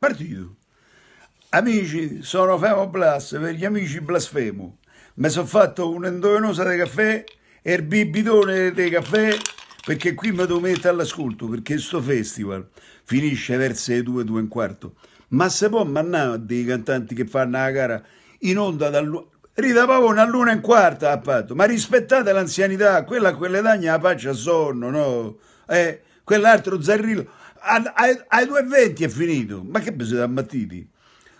partito. Amici, sono Femo Blas, per gli amici blasfemo. Mi sono fatto un'endovenosa di caffè e il bibitone di caffè perché qui mi devo mettere all'ascolto perché sto festival finisce verso le 2, 2 e un quarto. Ma se può mannare dei cantanti che fanno la gara in onda dall'una... Rita Pavone all'una e un quarto a patto, ma rispettate l'anzianità, quella a quelle dagne la faccia sonno, no? Eh, quell'altro Zarrillo ai, alle 2.20 è finito. Ma che bisogna ammattiti?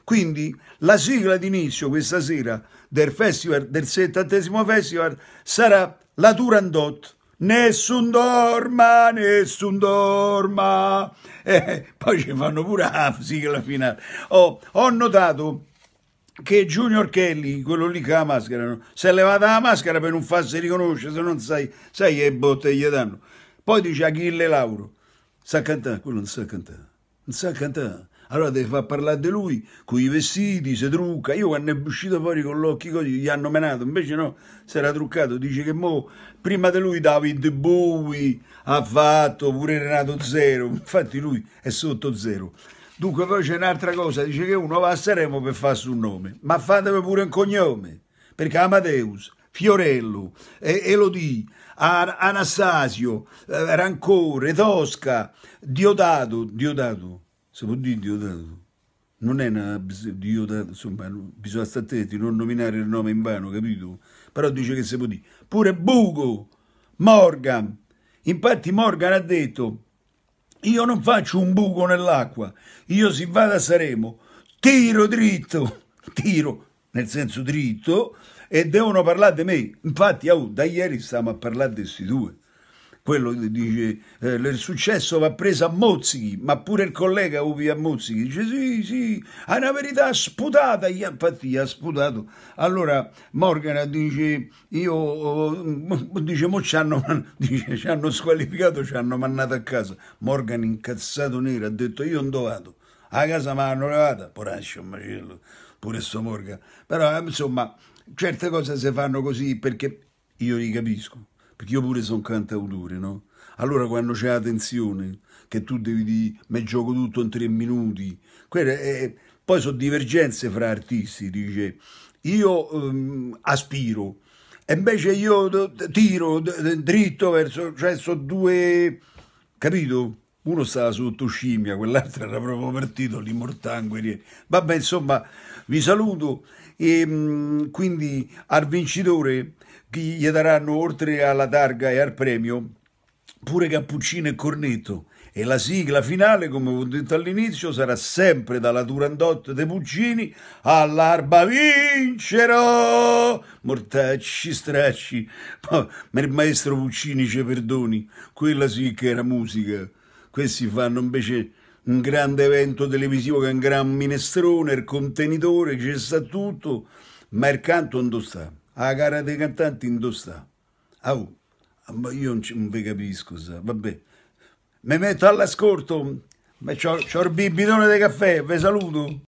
Quindi la sigla d'inizio questa sera del festival del settantesimo festival sarà la Turandot. Nessun dorma, nessun dorma. Eh, poi ci fanno pure la sigla finale. Oh, ho notato che Junior Kelly, quello lì che ha la maschera, no? si è levata la maschera per non farsi riconoscere, se non sai, sai che botte gli danno. Poi dice Achille Lauro. Sa cantare, quello non sa cantare. Non sa cantare. Allora deve far parlare di lui, con i vestiti, si trucca. Io quando è uscito fuori con l'occhio così gli hanno menato, invece no, si era truccato. Dice che mo, prima di lui David Bowie ha fatto pure Renato Zero, infatti lui è sotto zero. Dunque poi c'è un'altra cosa, dice che uno va a Saremo per farsi un nome, ma fatemi pure un cognome, perché Amadeus, Fiorello, e Elodie, Anastasio, eh, Rancore, Tosca, Diodato, Diodato, si può dire Diodato, non è una Diodato, insomma, bisogna stare attenti, non nominare il nome in vano, capito? Però dice che si può dire, pure Bugo, Morgan, infatti Morgan ha detto, io non faccio un buco nell'acqua, io si vada Saremo, tiro dritto, tiro nel senso dritto, e devono parlare di me. Infatti, oh, da ieri stiamo a parlare di questi due. Quello dice eh, il successo va preso a mozzichi, ma pure il collega Uvi a mozzichi dice sì, sì, è una verità sputata, infatti gli ha sputato. Allora Morgana dice io, oh, dice mo ci hanno, dice, ci hanno squalificato, ci hanno mandato a casa. Morgan incazzato nero ha detto io non vado, a casa mi hanno levata, poraccio macello, pure sto Morgan. Però eh, insomma certe cose si fanno così perché io li capisco, perché io pure sono cantautore, no? Allora quando c'è la tensione, che tu devi dire, mi gioco tutto in tre minuti, è... poi sono divergenze fra artisti, dice, io ehm, aspiro, e invece io tiro dritto verso, cioè sono due, capito? uno stava sotto scimmia, quell'altro era proprio partito lì Mortangueri. Vabbè, insomma, vi saluto e ehm, quindi al vincitore gli daranno oltre alla targa e al premio pure cappuccino e cornetto e la sigla finale, come ho detto all'inizio, sarà sempre dalla Turandot dei Puccini all'Arba vincerò! Mortacci, stracci, ma il maestro Puccini ci perdoni, quella sì che era musica. Questi fanno invece un grande evento televisivo che è un gran minestrone, il contenitore, ci sta tutto, ma il canto non sta. La gara dei cantanti non sta. Au, ah, oh, ah, ma io non, non vi capisco, sa. vabbè. Mi metto all'ascolto, ma c'ho, c'ho il bibidone di caffè, vi saluto.